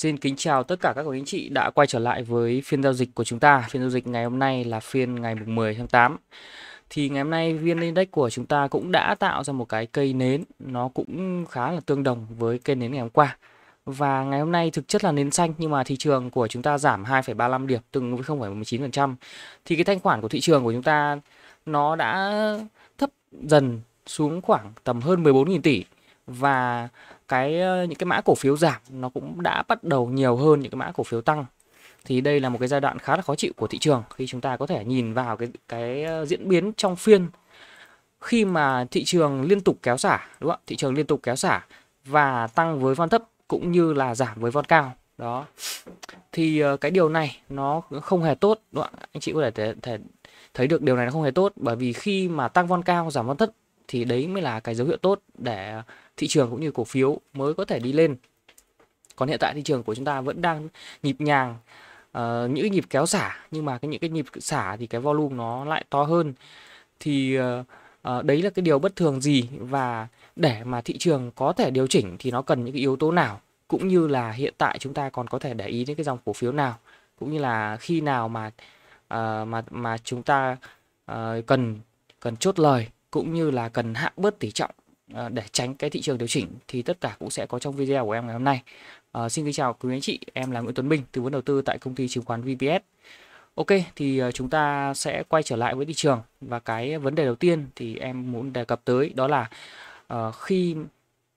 Xin kính chào tất cả các quý anh chị đã quay trở lại với phiên giao dịch của chúng ta. Phiên giao dịch ngày hôm nay là phiên ngày 10 tháng 8. Thì ngày hôm nay VN Index của chúng ta cũng đã tạo ra một cái cây nến nó cũng khá là tương đồng với cây nến ngày hôm qua. Và ngày hôm nay thực chất là nến xanh nhưng mà thị trường của chúng ta giảm 2,35 điểm tương với 0,19%. Thì cái thanh khoản của thị trường của chúng ta nó đã thấp dần xuống khoảng tầm hơn 14.000 tỷ và cái ờ, những cái mã cổ phiếu giảm nó cũng đã bắt đầu nhiều hơn những cái mã cổ phiếu tăng thì đây là một cái giai đoạn khá là khó chịu của thị trường khi chúng ta có thể nhìn vào cái cái ờ, diễn biến trong phiên khi mà thị trường liên tục kéo xả đúng không? Thị trường liên tục kéo xả và tăng với von thấp cũng như là giảm với von cao đó thì ờ, cái điều này nó không hề tốt đúng không? Anh chị có thể, thể, thể thấy được điều này nó không hề tốt bởi vì khi mà tăng von cao giảm von thấp thì đấy mới là cái dấu hiệu tốt để thị trường cũng như cổ phiếu mới có thể đi lên còn hiện tại thị trường của chúng ta vẫn đang nhịp nhàng uh, những cái nhịp kéo xả nhưng mà cái những cái nhịp xả thì cái volume nó lại to hơn thì uh, uh, đấy là cái điều bất thường gì và để mà thị trường có thể điều chỉnh thì nó cần những cái yếu tố nào cũng như là hiện tại chúng ta còn có thể để ý đến cái dòng cổ phiếu nào cũng như là khi nào mà uh, mà mà chúng ta uh, cần cần chốt lời cũng như là cần hạ bớt tỷ trọng ờ, để tránh cái thị trường điều chỉnh thì tất cả cũng sẽ có trong video của em ngày hôm nay. À, xin kính chào quý anh chị, em là Nguyễn Tuấn Minh, tư vấn đầu tư tại công ty chứng khoán VPS. Ok, thì ờ, chúng ta sẽ quay trở lại với thị trường và cái vấn đề đầu tiên thì em muốn đề cập tới đó là uh, khi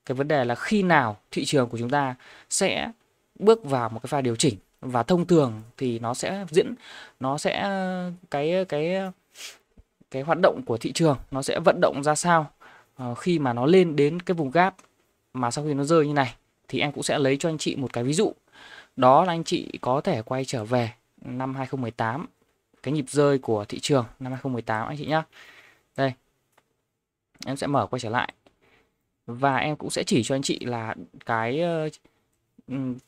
cái vấn đề là khi nào thị trường của chúng ta sẽ bước vào một cái pha điều chỉnh và thông thường thì nó sẽ diễn nó sẽ cái cái cái hoạt động của thị trường nó sẽ vận động ra sao ờ, khi mà nó lên đến cái vùng gap mà sau khi nó rơi như này thì em cũng sẽ lấy cho anh chị một cái ví dụ đó là anh chị có thể quay trở về năm 2018 cái nhịp rơi của thị trường năm 2018 anh chị nhá đây em sẽ mở quay trở lại và em cũng sẽ chỉ cho anh chị là cái ờ,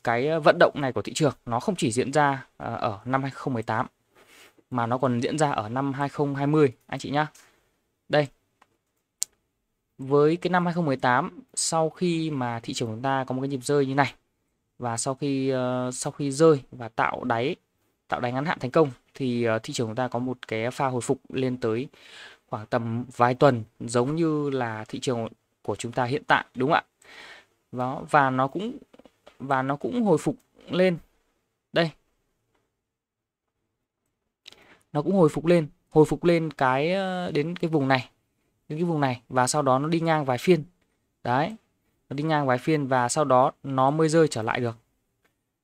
cái vận động này của thị trường nó không chỉ diễn ra ờ, ở năm 2018 mà nó còn diễn ra ở năm 2020 anh chị nhá. Đây. Với cái năm 2018 sau khi mà thị trường chúng ta có một cái nhịp rơi như này và sau khi uh, sau khi rơi và tạo đáy tạo đáy ngắn hạn thành công thì uh, thị trường chúng ta có một cái pha hồi phục lên tới khoảng tầm vài tuần giống như là thị trường của chúng ta hiện tại đúng không ạ? Đó và nó cũng và nó cũng hồi phục lên. Đây, nó cũng hồi phục lên hồi phục lên cái ờ, đến cái vùng này đến cái vùng này và sau đó nó đi ngang vài phiên đấy nó đi ngang vài phiên và sau đó nó mới rơi trở lại được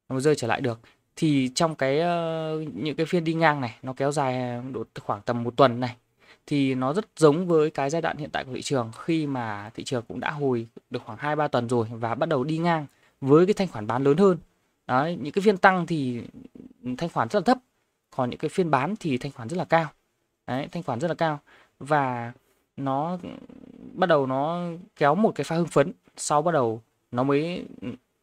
nó mới rơi trở lại được thì trong cái ờ, những cái phiên đi ngang này nó kéo dài ờ, độ khoảng tầm một tuần này thì nó rất giống với cái giai đoạn hiện tại của thị trường khi mà thị trường cũng đã hồi được khoảng 2 3 tuần rồi và bắt đầu đi ngang với cái thanh khoản bán lớn hơn. Đấy, những cái phiên tăng thì thanh khoản rất là thấp còn những cái phiên bán thì thanh khoản rất là cao đấy thanh khoản rất là cao và nó bắt đầu nó kéo một cái pha hưng phấn sau bắt đầu nó mới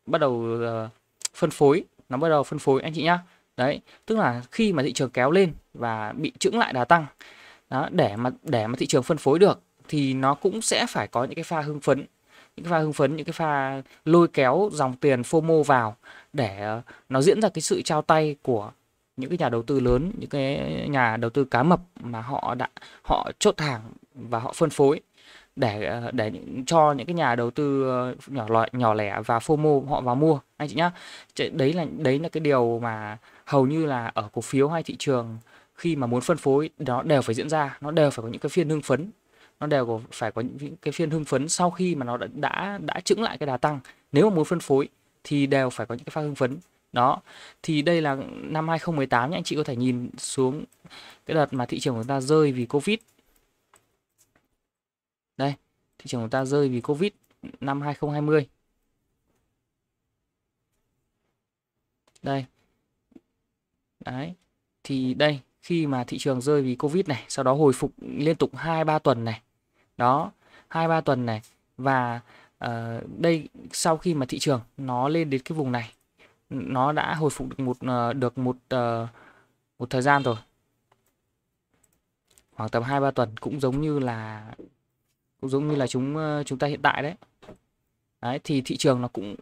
bắt đầu ờ, phân phối nó bắt đầu phân phối anh chị nhá đấy tức là khi mà thị trường kéo lên và bị chững lại đà tăng đó để mà để mà thị trường phân phối được thì nó cũng sẽ phải có những cái pha hưng phấn những cái pha hưng phấn những cái pha lôi kéo dòng tiền FOMO vào để ờ, nó diễn ra cái sự trao tay của những cái nhà đầu tư lớn những cái nhà đầu tư cá mập mà họ đã họ chốt hàng và họ phân phối để ờ, để cho những cái nhà đầu tư ờ, nhỏ loại nhỏ lẻ và FOMO họ vào mua anh chị nhá đấy là đấy là cái điều mà hầu như là ở cổ phiếu hay thị trường khi mà muốn phân phối đó đều phải diễn ra nó đều phải có những cái phiên hưng phấn nó đều có, phải có những cái phiên hưng phấn sau khi mà nó đã đã, đã chững lại cái đà tăng nếu mà muốn phân phối thì đều phải có những cái pha hưng phấn đó, thì đây là năm 2018 nhé, anh chị có thể nhìn xuống cái đợt mà thị trường của chúng ta rơi vì Covid. Đây, thị trường của chúng ta rơi vì Covid năm 2020. Đây. Đấy. Thì đây, khi mà thị trường rơi vì Covid này, sau đó hồi phục liên tục 2 3 tuần này. Đó, 2 3 tuần này và uh, đây sau khi mà thị trường nó lên đến cái vùng này nó đã hồi phục được một ờ, được một ờ, một thời gian rồi khoảng tầm hai ba tuần cũng giống như là cũng giống như là chúng ờ, chúng ta hiện tại đấy đấy thì thị trường nó cũng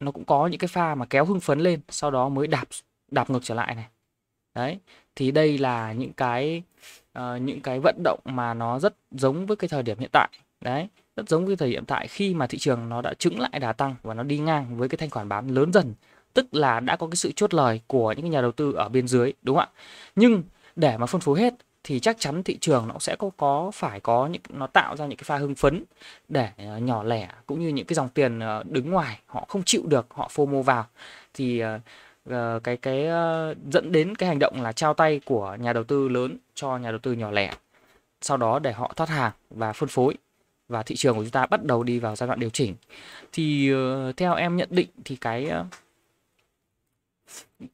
nó cũng có những cái pha mà kéo hưng phấn lên sau đó mới đạp đạp ngược trở lại này đấy thì đây là những cái uh, những cái vận động mà nó rất giống với cái thời điểm hiện tại đấy rất giống với thời hiện tại khi mà thị trường nó đã chứng lại đà tăng và nó đi ngang với cái thanh khoản bán lớn dần tức là đã có cái sự chốt lời của những nhà đầu tư ở bên dưới đúng không ạ nhưng để mà phân phối hết thì chắc chắn thị trường nó sẽ có, có phải có những nó tạo ra những cái pha hưng phấn để ờ, nhỏ lẻ cũng như những cái dòng tiền ờ, đứng ngoài họ không chịu được họ phô mô vào thì ờ, cái cái dẫn đến cái hành động là trao tay của nhà đầu tư lớn cho nhà đầu tư nhỏ lẻ sau đó để họ thoát hàng và phân phối và thị trường của chúng ta bắt đầu đi vào giai đoạn điều chỉnh thì ờ, theo em nhận định thì cái ờ,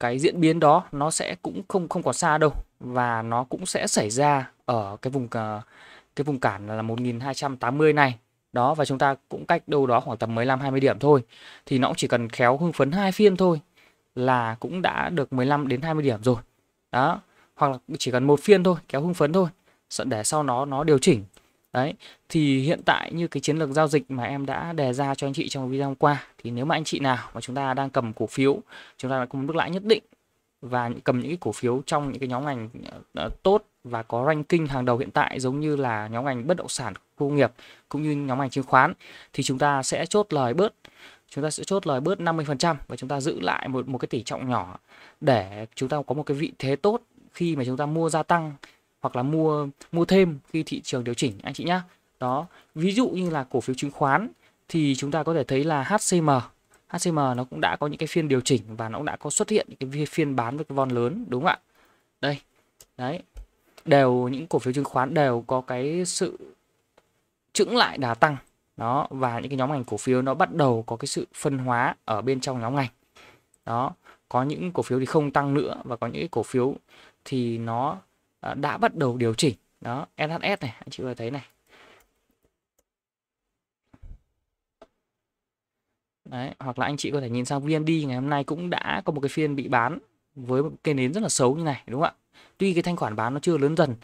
cái diễn biến đó nó sẽ cũng không không còn xa đâu và nó cũng sẽ xảy ra ở cái vùng ờ, cái vùng cản là 1280 này đó và chúng ta cũng cách đâu đó khoảng tầm 15 20 điểm thôi thì nó cũng chỉ cần khéo hưng phấn hai phiên thôi là cũng đã được 15 đến 20 điểm rồi đó hoặc là chỉ cần một phiên thôi kéo hưng phấn thôi để sau nó nó điều chỉnh Đấy, thì hiện tại như cái chiến lược giao dịch mà em đã đề ra cho anh chị trong video hôm qua thì nếu mà anh chị nào mà chúng ta đang cầm cổ phiếu, chúng ta đã có mức lãi nhất định và cầm những cái cổ phiếu trong những cái nhóm ngành ờ, tốt và có ranking hàng đầu hiện tại giống như là nhóm ngành bất động sản khu nghiệp cũng như nhóm ngành chứng khoán thì chúng ta sẽ chốt lời bớt chúng ta sẽ chốt lời bớt 50% và chúng ta giữ lại một một cái tỷ trọng nhỏ để chúng ta có một cái vị thế tốt khi mà chúng ta mua gia tăng hoặc là mua mua thêm khi thị trường điều chỉnh anh chị nhá. Đó, ví dụ như là cổ phiếu chứng khoán thì chúng ta có thể thấy là HCM HCM nó cũng đã có những cái phiên điều chỉnh và nó cũng đã có xuất hiện những cái phiên bán với cái von lớn đúng không ạ? Đây. Đấy. Đều những cổ phiếu chứng khoán đều có cái sự chững lại đà tăng. Đó và những cái nhóm ngành cổ phiếu nó bắt đầu có cái sự phân hóa ở bên trong nhóm ngành. Đó, có những cổ phiếu thì không tăng nữa và có những cái cổ phiếu thì nó Ờ, đã bắt đầu điều chỉnh đó SHS này anh chị vừa thấy này Đấy, hoặc là anh chị có thể nhìn sang VND ngày hôm nay cũng đã có một cái phiên bị bán với một cây nến rất là xấu như này đúng không ạ? Tuy cái thanh khoản bán nó chưa lớn dần,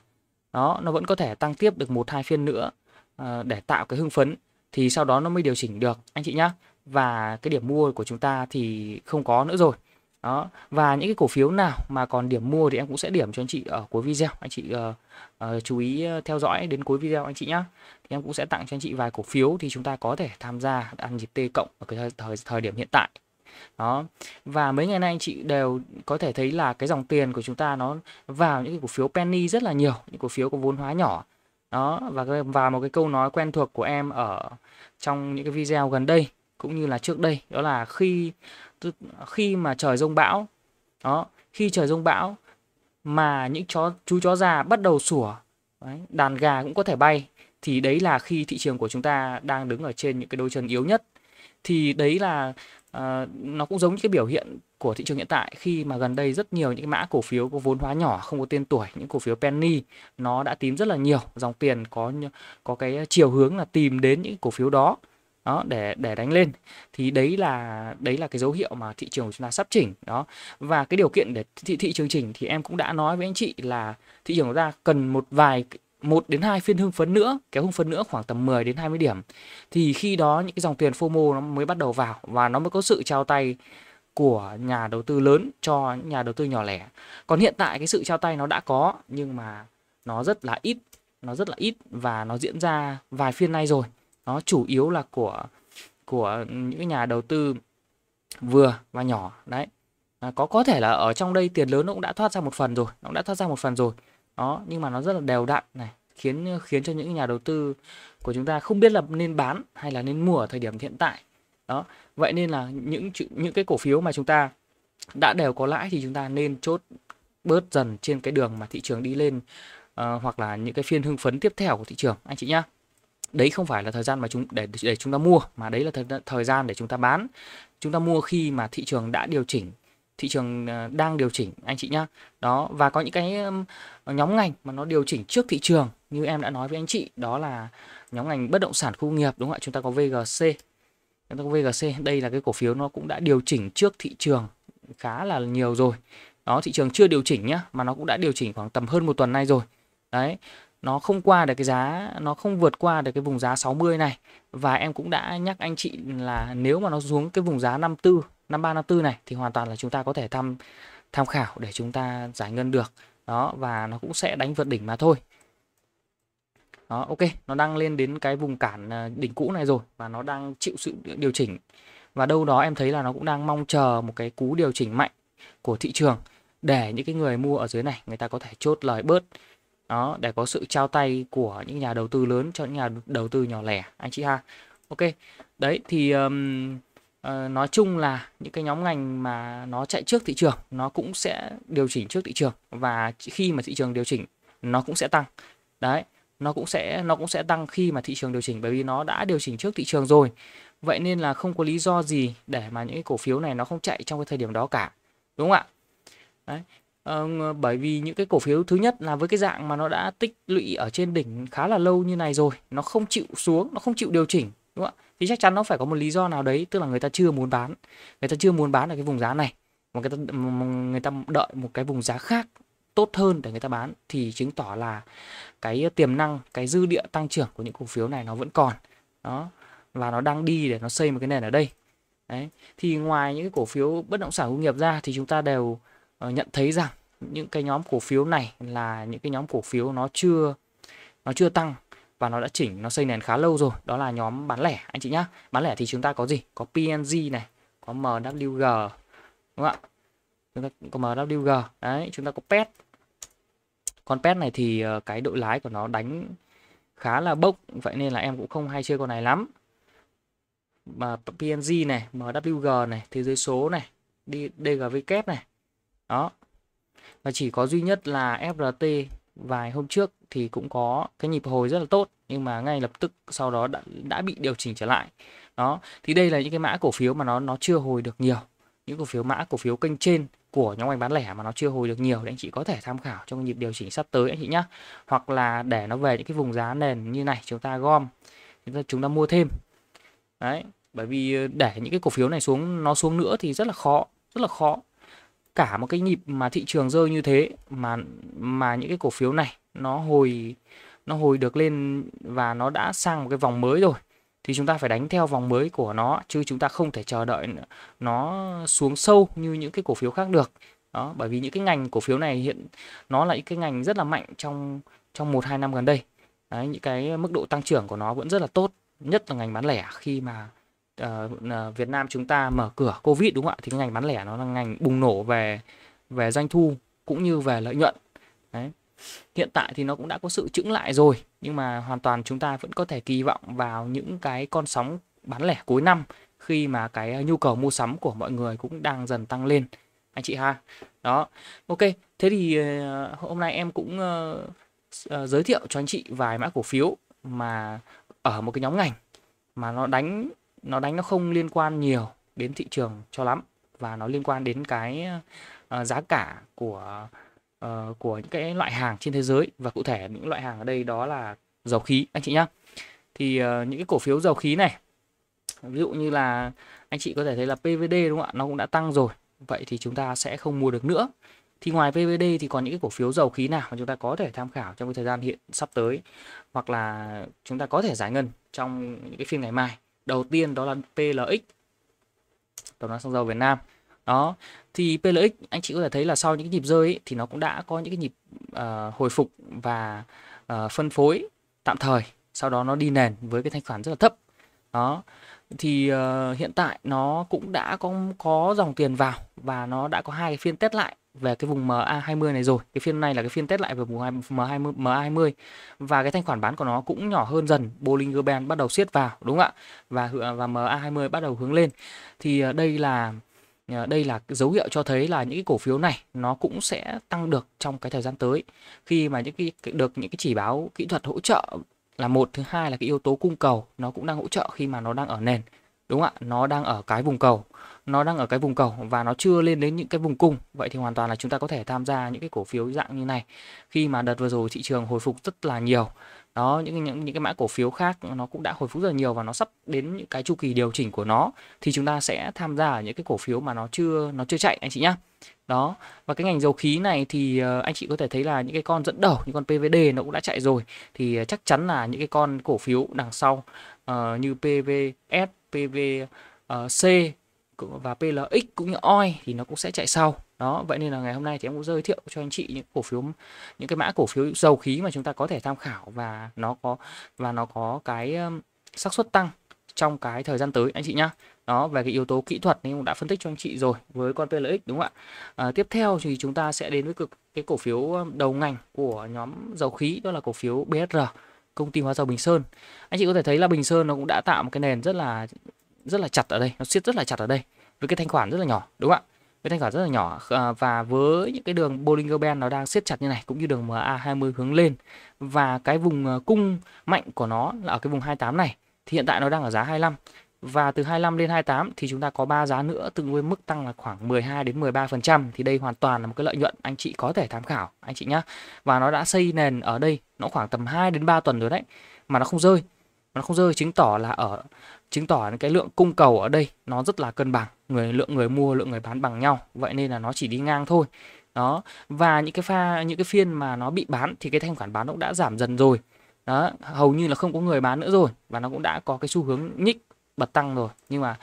đó nó vẫn có thể tăng tiếp được một hai phiên nữa à, để tạo cái hưng phấn thì sau đó nó mới điều chỉnh được anh chị nhá. Và cái điểm mua của chúng ta thì không có nữa rồi đó và những cái cổ phiếu nào mà còn điểm mua thì em cũng sẽ điểm cho anh chị ở cuối video anh chị uh, uh, chú ý ờ, theo dõi đến cuối video anh chị nhá thì em cũng sẽ tặng cho anh chị vài cổ phiếu thì chúng ta có thể tham gia ăn nhịp T cộng ở cái thời, thời thời điểm hiện tại đó và mấy ngày nay anh chị đều có thể thấy là cái dòng tiền của chúng ta nó vào những cái cổ phiếu penny rất là nhiều những cổ phiếu có vốn hóa nhỏ đó và và một cái câu nói quen thuộc của em ở trong những cái video gần đây cũng như là trước đây đó là khi khi mà trời rông bão đó khi trời rông bão mà những chó chú chó già bắt đầu sủa đấy, đàn gà cũng có thể bay thì đấy là khi thị trường của chúng ta đang đứng ở trên những cái đôi chân yếu nhất thì đấy là uh, nó cũng giống như cái biểu hiện của thị trường hiện tại khi mà gần đây rất nhiều những cái mã cổ phiếu có vốn hóa nhỏ không có tên tuổi những cổ phiếu penny nó đã tím rất là nhiều dòng tiền có có cái chiều hướng là tìm đến những cổ phiếu đó đó để để đánh lên thì đấy là đấy là cái dấu hiệu mà thị trường của chúng ta sắp chỉnh đó và cái điều kiện để thị thị trường chỉnh thì em cũng đã nói với anh chị là thị trường của ta cần một vài một đến hai phiên hưng phấn nữa, kéo hưng phấn nữa khoảng tầm 10 đến 20 điểm. Thì khi đó những cái dòng tiền FOMO nó mới bắt đầu vào và nó mới có sự trao tay của nhà đầu tư lớn cho nhà đầu tư nhỏ lẻ. Còn hiện tại cái sự trao tay nó đã có nhưng mà nó rất là ít, nó rất là ít và nó diễn ra vài phiên nay rồi nó chủ yếu là của của những nhà đầu tư vừa và nhỏ đấy à, có có thể là ở trong đây tiền lớn nó cũng đã thoát ra một phần rồi nó cũng đã thoát ra một phần rồi đó nhưng mà nó rất là đều đặn này khiến khiến cho những nhà đầu tư của chúng ta không biết là nên bán hay là nên mua ở thời điểm hiện tại đó vậy nên là những những cái cổ phiếu mà chúng ta đã đều có lãi thì chúng ta nên chốt bớt dần trên cái đường mà thị trường đi lên uh, hoặc là những cái phiên hưng phấn tiếp theo của thị trường anh chị nhá đấy không phải là thời gian mà chúng để để chúng ta mua mà đấy là thời, thời gian để chúng ta bán chúng ta mua khi mà thị trường đã điều chỉnh thị trường à, đang điều chỉnh anh chị nhá đó và có những cái nhóm ngành mà nó điều chỉnh trước thị trường như em đã nói với anh chị đó là nhóm ngành bất động sản khu nghiệp đúng không ạ chúng ta có VGC chúng ta có VGC đây là cái cổ phiếu nó cũng đã điều chỉnh trước thị trường khá là nhiều rồi đó thị trường chưa điều chỉnh nhá mà nó cũng đã điều chỉnh khoảng tầm hơn một tuần nay rồi đấy nó không qua được cái giá nó không vượt qua được cái vùng giá 60 này và em cũng đã nhắc anh chị là nếu mà nó xuống cái vùng giá 54 53 54 này thì hoàn toàn là chúng ta có thể tham tham khảo để chúng ta giải ngân được đó và nó cũng sẽ đánh vượt đỉnh mà thôi đó ok nó đang lên đến cái vùng cản à, đỉnh cũ này rồi và nó đang chịu sự điều chỉnh và đâu đó em thấy là nó cũng đang mong chờ một cái cú điều chỉnh mạnh của thị trường để những cái người mua ở dưới này người ta có thể chốt lời bớt đó để có sự trao tay của những nhà đầu tư lớn cho những nhà đầu tư nhỏ lẻ anh chị ha ok đấy thì um, uh, nói chung là những cái nhóm ngành mà nó chạy trước thị trường nó cũng sẽ điều chỉnh trước thị trường và khi mà thị trường điều chỉnh nó cũng sẽ tăng đấy nó cũng sẽ nó cũng sẽ tăng khi mà thị trường điều chỉnh bởi vì nó đã điều chỉnh trước thị trường rồi vậy nên là không có lý do gì để mà những cái cổ phiếu này nó không chạy trong cái thời điểm đó cả đúng không ạ Đấy. Ờ, bởi vì những cái cổ phiếu thứ nhất là với cái dạng mà nó đã tích lũy ở trên đỉnh khá là lâu như này rồi nó không chịu xuống nó không chịu điều chỉnh đúng không ạ thì chắc chắn nó phải có một lý do nào đấy tức là người ta chưa muốn bán người ta chưa muốn bán ở cái vùng giá này mà người ta người ta đợi một cái vùng giá khác tốt hơn để người ta bán thì chứng tỏ là cái tiềm năng cái dư địa tăng trưởng của những cổ phiếu này nó vẫn còn đó và nó đang đi để nó xây một cái nền ở đây đấy thì ngoài những cái cổ phiếu bất động sản công nghiệp ra thì chúng ta đều Ờ, nhận thấy rằng những cái nhóm cổ phiếu này là những cái nhóm cổ phiếu nó chưa nó chưa tăng và nó đã chỉnh nó xây nền khá lâu rồi đó là nhóm bán lẻ anh chị nhá bán lẻ thì chúng ta có gì có PNG này có MWG đúng không ạ chúng ta có MWG đấy chúng ta có PET con PET này thì ờ, cái độ lái của nó đánh khá là bốc vậy nên là em cũng không hay chơi con này lắm mà PNG này MWG này thế giới số này đi DGV kép e này đó và chỉ có duy nhất là FRT vài hôm trước thì cũng có cái nhịp hồi rất là tốt nhưng mà ngay lập tức sau đó đã, đã bị điều chỉnh trở lại đó thì đây là những cái mã cổ phiếu mà nó nó chưa hồi được nhiều những cổ phiếu mã cổ phiếu kênh trên của nhóm ngành bán lẻ mà nó chưa hồi được nhiều thì anh chị có thể tham khảo trong nhịp điều chỉnh sắp tới anh chị nhé hoặc là để nó về những cái vùng giá nền như này chúng ta gom chúng ta, chúng ta mua thêm đấy bởi vì ờ, để những cái cổ phiếu này xuống nó xuống nữa thì rất là khó rất là khó cả một cái nhịp mà thị trường rơi như thế mà mà những cái cổ phiếu này nó hồi nó hồi được lên và nó đã sang một cái vòng mới rồi thì chúng ta phải đánh theo vòng mới của nó chứ chúng ta không thể chờ đợi nó xuống sâu như những cái cổ phiếu khác được đó bởi vì những cái ngành cổ phiếu này hiện nó là những cái ngành rất là mạnh trong trong một hai năm gần đây Đấy, những cái mức độ tăng trưởng của nó vẫn rất là tốt nhất là ngành bán lẻ khi mà uh, Việt Nam chúng ta mở cửa Covid đúng không ạ thì cái ngành bán lẻ nó là ngành bùng nổ về về doanh thu cũng như về lợi nhuận đấy hiện tại thì nó cũng đã có sự chững lại rồi nhưng mà hoàn toàn chúng ta vẫn có thể kỳ vọng vào những cái con sóng bán lẻ cuối năm khi mà cái nhu cầu mua sắm của mọi người cũng đang dần tăng lên anh chị ha đó ok thế thì uh, hôm nay em cũng uh, uh, giới thiệu cho anh chị vài mã cổ phiếu mà ở một cái nhóm ngành mà nó đánh nó đánh nó không liên quan nhiều đến thị trường cho lắm và nó liên quan đến cái uh, giá cả của uh, của những cái loại hàng trên thế giới và cụ thể những loại hàng ở đây đó là dầu khí anh chị nhá thì uh, những cái cổ phiếu dầu khí này ví dụ như là anh chị có thể thấy là PVD đúng không ạ nó cũng đã tăng rồi vậy thì chúng ta sẽ không mua được nữa thì ngoài PVD thì còn những cái cổ phiếu dầu khí nào mà chúng ta có thể tham khảo trong cái thời gian hiện sắp tới hoặc là chúng ta có thể giải ngân trong những cái phiên ngày mai đầu tiên đó là PLX Tổng đoàn xăng dầu Việt Nam đó thì PLX anh chị có thể thấy là sau những cái nhịp rơi ấy, thì nó cũng đã có những cái nhịp uh, hồi phục và uh, phân phối tạm thời sau đó nó đi nền với cái thanh khoản rất là thấp đó thì uh, hiện tại nó cũng đã có có dòng tiền vào và nó đã có hai cái phiên test lại về cái vùng MA20 này rồi. Cái phiên này là cái phiên test lại về vùng MA 20 MA20 và cái thanh khoản bán của nó cũng nhỏ hơn dần. Bollinger Band bắt đầu siết vào đúng không ạ? Và à, và MA20 bắt đầu hướng lên. Thì à, đây là à, đây là dấu hiệu cho thấy là những cái cổ phiếu này nó cũng sẽ tăng được trong cái thời gian tới khi mà những cái được những cái chỉ báo kỹ thuật hỗ trợ là một thứ hai là cái yếu tố cung cầu nó cũng đang hỗ trợ khi mà nó đang ở nền đúng không ạ nó đang ở cái vùng cầu nó đang ở cái vùng cầu và nó chưa lên đến những cái vùng cung vậy thì hoàn toàn là chúng ta có thể tham gia những cái cổ phiếu dạng như này khi mà đợt vừa rồi thị trường hồi phục rất là nhiều đó những những những cái mã cổ phiếu khác nó cũng đã hồi phục rất là nhiều và nó sắp đến những cái chu kỳ điều chỉnh của nó thì chúng ta sẽ tham gia ở những cái cổ phiếu mà nó chưa nó chưa chạy anh chị nhá đó và cái ngành dầu khí này thì ờ, anh chị có thể thấy là những cái con dẫn đầu như con PVD nó cũng đã chạy rồi thì ờ, chắc chắn là những cái con cổ phiếu đằng sau uh, như PVS, PVC cũng và PLX cũng như OI thì nó cũng sẽ chạy sau. Đó, vậy nên là ngày hôm nay thì em cũng giới thiệu cho anh chị những cổ phiếu những cái mã cổ phiếu dầu khí mà chúng ta có thể tham khảo và nó có và nó có cái xác suất tăng trong cái thời gian tới anh chị nhá. Đó, về cái yếu tố kỹ thuật thì cũng đã phân tích cho anh chị rồi với con PLX đúng không ạ? À, tiếp theo thì chúng ta sẽ đến với cực cái cổ phiếu đầu ngành của nhóm dầu khí đó là cổ phiếu BSR công ty hóa dầu Bình Sơn. Anh chị có thể thấy là Bình Sơn nó cũng đã tạo một cái nền rất là rất là chặt ở đây nó siết rất là chặt ở đây với cái thanh khoản rất là nhỏ đúng không ạ với thanh khoản rất là nhỏ à, và với những cái đường Bollinger Band nó đang siết chặt như này cũng như đường MA20 hướng lên và cái vùng à, cung mạnh của nó là ở cái vùng 28 này thì hiện tại nó đang ở giá 25 và từ 25 lên 28 thì chúng ta có ba giá nữa tương với mức tăng là khoảng 12 đến 13% thì đây hoàn toàn là một cái lợi nhuận anh chị có thể tham khảo anh chị nhá. Và nó đã xây nền ở đây nó khoảng tầm 2 đến 3 tuần rồi đấy mà nó không rơi. Mà nó không rơi chứng tỏ là ở chứng tỏ cái lượng cung cầu ở đây nó rất là cân bằng người lượng người mua lượng người bán bằng nhau vậy nên là nó chỉ đi ngang thôi đó và những cái pha những cái phiên mà nó bị bán thì cái thanh khoản bán cũng đã giảm dần rồi đó hầu như là không có người bán nữa rồi và nó cũng đã có cái xu hướng nhích bật tăng rồi nhưng mà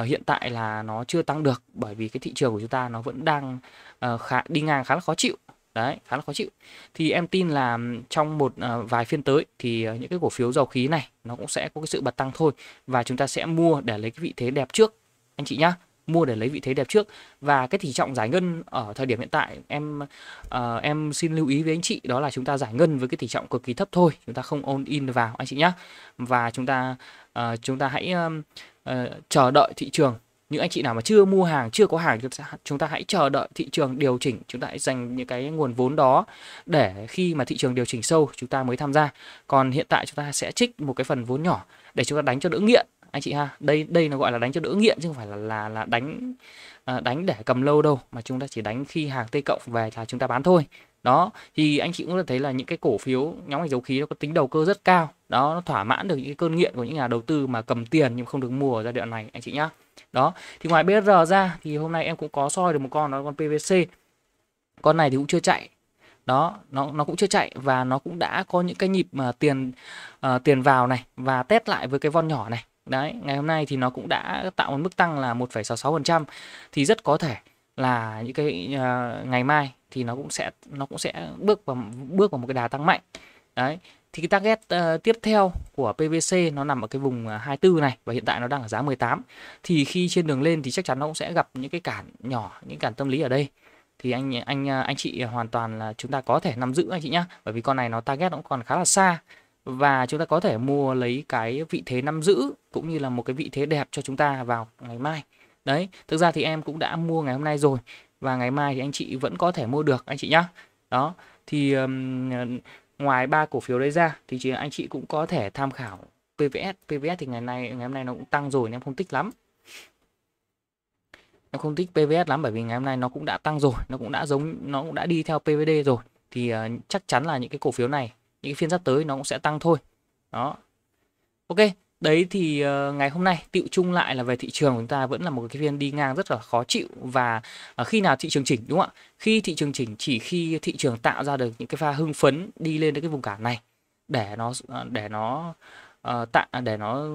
uh, hiện tại là nó chưa tăng được bởi vì cái thị trường của chúng ta nó vẫn đang uh, khá đi ngang khá là khó chịu Đấy, khá là khó chịu. Thì em tin là trong một uh, vài phiên tới thì uh, những cái cổ phiếu dầu khí này nó cũng sẽ có cái sự bật tăng thôi và chúng ta sẽ mua để lấy cái vị thế đẹp trước anh chị nhá mua để lấy vị thế đẹp trước và cái tỷ trọng giải ngân ở thời điểm hiện tại em uh, em xin lưu ý với anh chị đó là chúng ta giải ngân với cái tỷ trọng cực kỳ thấp thôi chúng ta không ôn in vào anh chị nhé và chúng ta uh, chúng ta hãy uh, uh, chờ đợi thị trường những anh chị nào mà chưa mua hàng chưa có hàng chúng ta chúng ta hãy chờ đợi thị trường điều chỉnh chúng ta hãy dành những cái nguồn vốn đó để khi mà thị trường điều chỉnh sâu chúng ta mới tham gia còn hiện tại chúng ta sẽ trích một cái phần vốn nhỏ để chúng ta đánh cho đỡ nghiện anh chị ha đây đây nó gọi là đánh cho đỡ nghiện chứ không phải là là là đánh à, đánh để cầm lâu đâu mà chúng ta chỉ đánh khi hàng tây cộng về là chúng ta bán thôi đó thì anh chị cũng có thấy là những cái cổ phiếu nhóm ngành dầu khí nó có tính đầu cơ rất cao đó nó thỏa mãn được những cái cơn nghiện của những nhà đầu tư mà cầm tiền nhưng không được mua ở giai đoạn này anh chị nhá đó thì ngoài BR ra thì hôm nay em cũng có soi được một con đó là con PVC con này thì cũng chưa chạy đó nó nó cũng chưa chạy và nó cũng đã có những cái nhịp mà tiền uh, tiền vào này và test lại với cái von nhỏ này đấy ngày hôm nay thì nó cũng đã tạo một mức tăng là 1,66% thì rất có thể là những cái uh, ngày mai thì nó cũng sẽ nó cũng sẽ bước vào bước vào một cái đà tăng mạnh đấy thì cái target uh, tiếp theo của PVC nó nằm ở cái vùng 24 à, này và hiện tại nó đang ở giá 18 thì khi trên đường lên thì chắc chắn nó cũng sẽ gặp những cái cản nhỏ những cản tâm lý ở đây thì anh anh à, anh chị hoàn toàn là chúng ta có thể nắm giữ anh chị nhá bởi vì con này nó target cũng còn khá là xa và chúng ta có thể mua lấy cái vị thế nắm giữ cũng như là một cái vị thế đẹp cho chúng ta vào ngày mai đấy thực ra thì em cũng đã mua ngày hôm nay rồi và ngày mai thì anh chị vẫn có thể mua được anh chị nhá đó thì um, ngoài ba cổ phiếu đấy ra thì chị anh chị cũng có thể tham khảo PVS PVS thì ngày nay ngày hôm nay nó cũng tăng rồi nên em không thích lắm em không thích PVS lắm bởi vì ngày hôm nay nó cũng đã tăng rồi nó cũng đã giống nó cũng đã đi theo PVD rồi thì uh, chắc chắn là những cái cổ phiếu này những cái phiên sắp tới nó cũng sẽ tăng thôi đó ok đấy thì ờ, ngày hôm nay tựu chung lại là về thị trường chúng ta vẫn là một cái phiên đi ngang rất là khó chịu và ờ, khi nào thị trường chỉnh đúng không ạ khi thị trường chỉnh chỉ khi thị trường tạo ra được những cái pha hưng phấn đi lên đến cái vùng cản này để nó ờ, để nó tạo để nó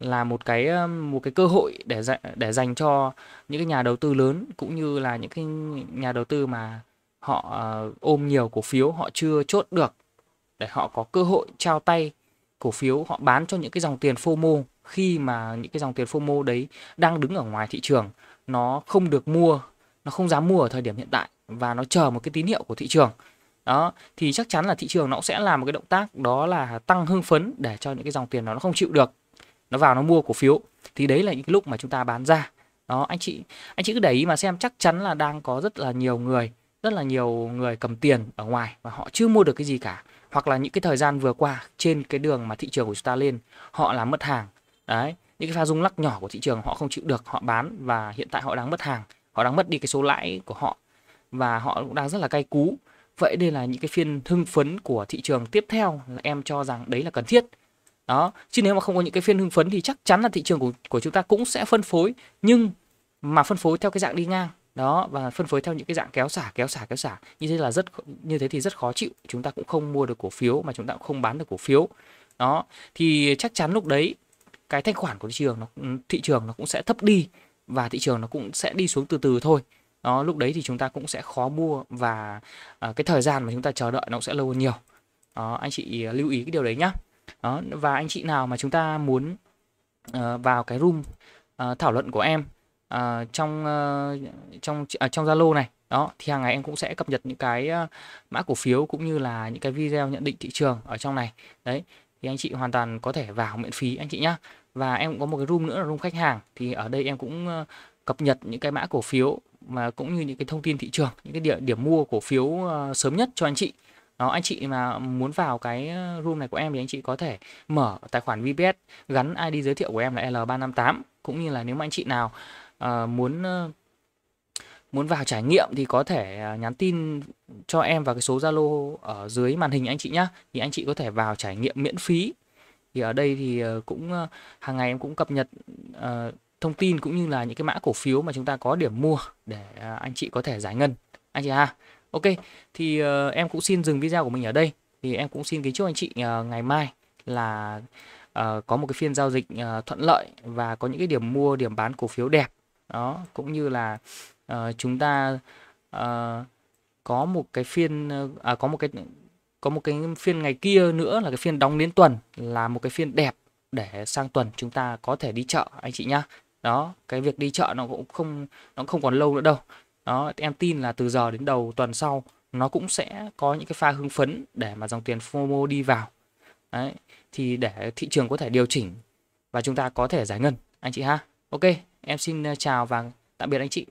là một cái một cái cơ hội để để dành cho những cái nhà đầu tư lớn cũng như là những cái nhà đầu tư mà họ ôm nhiều cổ phiếu họ chưa chốt được để họ có cơ hội trao tay cổ phiếu họ bán cho những cái dòng tiền FOMO khi mà những cái dòng tiền FOMO đấy đang đứng ở ngoài thị trường nó không được mua nó không dám mua ở thời điểm hiện tại và nó chờ một cái tín hiệu của thị trường đó thì chắc chắn là thị trường nó cũng sẽ làm một cái động tác đó là tăng hưng phấn để cho những cái dòng tiền đó nó không chịu được nó vào nó mua cổ phiếu thì đấy là những cái lúc mà chúng ta bán ra đó anh chị anh chị cứ để ý mà xem chắc chắn là đang có rất là nhiều người rất là nhiều người cầm tiền ở ngoài và họ chưa mua được cái gì cả hoặc là những cái thời gian vừa qua trên cái đường mà thị trường của chúng ta lên họ là mất hàng đấy những cái pha rung lắc nhỏ của thị trường họ không chịu được họ bán và hiện tại họ đang mất hàng họ đang mất đi cái số lãi của họ và họ cũng đang rất là cay cú vậy đây là những cái phiên hưng phấn của thị trường tiếp theo là em cho rằng đấy là cần thiết đó chứ nếu mà không có những cái phiên hưng phấn thì chắc chắn là thị trường của, của chúng ta cũng sẽ phân phối nhưng mà phân phối theo cái dạng đi ngang đó và phân phối theo những cái dạng kéo xả kéo xả kéo xả như thế là rất như thế thì rất khó chịu chúng ta cũng không mua được cổ phiếu mà chúng ta cũng không bán được cổ phiếu đó thì chắc chắn lúc đấy cái thanh khoản của thị trường nó ừ, thị trường nó cũng sẽ thấp đi và thị trường nó cũng sẽ đi xuống từ từ thôi đó lúc đấy thì chúng ta cũng sẽ khó mua và à, cái thời gian mà chúng ta chờ đợi nó cũng sẽ lâu hơn nhiều đó, anh chị à, lưu ý cái điều đấy nhá đó, và anh chị nào mà chúng ta muốn uh, vào cái room uh, thảo luận của em à, trong ờ, trong à, trong Zalo này đó thì hàng ngày em cũng sẽ cập nhật những cái ờ, mã cổ phiếu cũng như là những cái video nhận định thị trường ở trong này đấy thì anh chị hoàn toàn có thể vào miễn phí anh chị nhá và em cũng có một cái room nữa là room khách hàng thì ở đây em cũng cập nhật những cái mã cổ phiếu mà cũng như những cái thông tin thị trường những cái địa điểm mua cổ phiếu sớm nhất cho anh chị đó anh chị mà muốn vào cái room này của em thì anh chị có thể mở tài khoản VPS gắn ID giới thiệu của em là L358 cũng như là nếu mà anh chị nào à, muốn ờ, muốn vào trải nghiệm thì có thể à, nhắn tin cho em vào cái số Zalo ở dưới màn hình anh chị nhá thì anh chị có thể vào trải nghiệm miễn phí thì ở đây thì ờ, cũng hàng ngày em cũng cập nhật uh, thông tin cũng như là những cái mã cổ phiếu mà chúng ta có điểm mua để à, anh chị có thể giải ngân anh chị ha ok thì uh, em cũng xin dừng video của mình ở đây thì em cũng xin kính chúc anh chị uh, ngày mai là có một cái phiên giao dịch thuận lợi và có những cái điểm mua điểm bán cổ phiếu đẹp đó cũng như là uh, chúng ta uh, có một cái phiên à, có một cái có một cái phiên ngày kia nữa là cái phiên đóng đến tuần là một cái phiên đẹp để sang tuần chúng ta có thể đi chợ anh chị nhá đó cái việc đi chợ nó cũng không nó không còn lâu nữa đâu đó em tin là từ giờ đến đầu tuần sau nó cũng sẽ có những cái pha hưng phấn để mà dòng tiền FOMO đi vào đấy thì để thị trường có thể điều chỉnh và chúng ta có thể giải ngân anh chị ha ok Em xin ờ, chào và tạm biệt anh chị.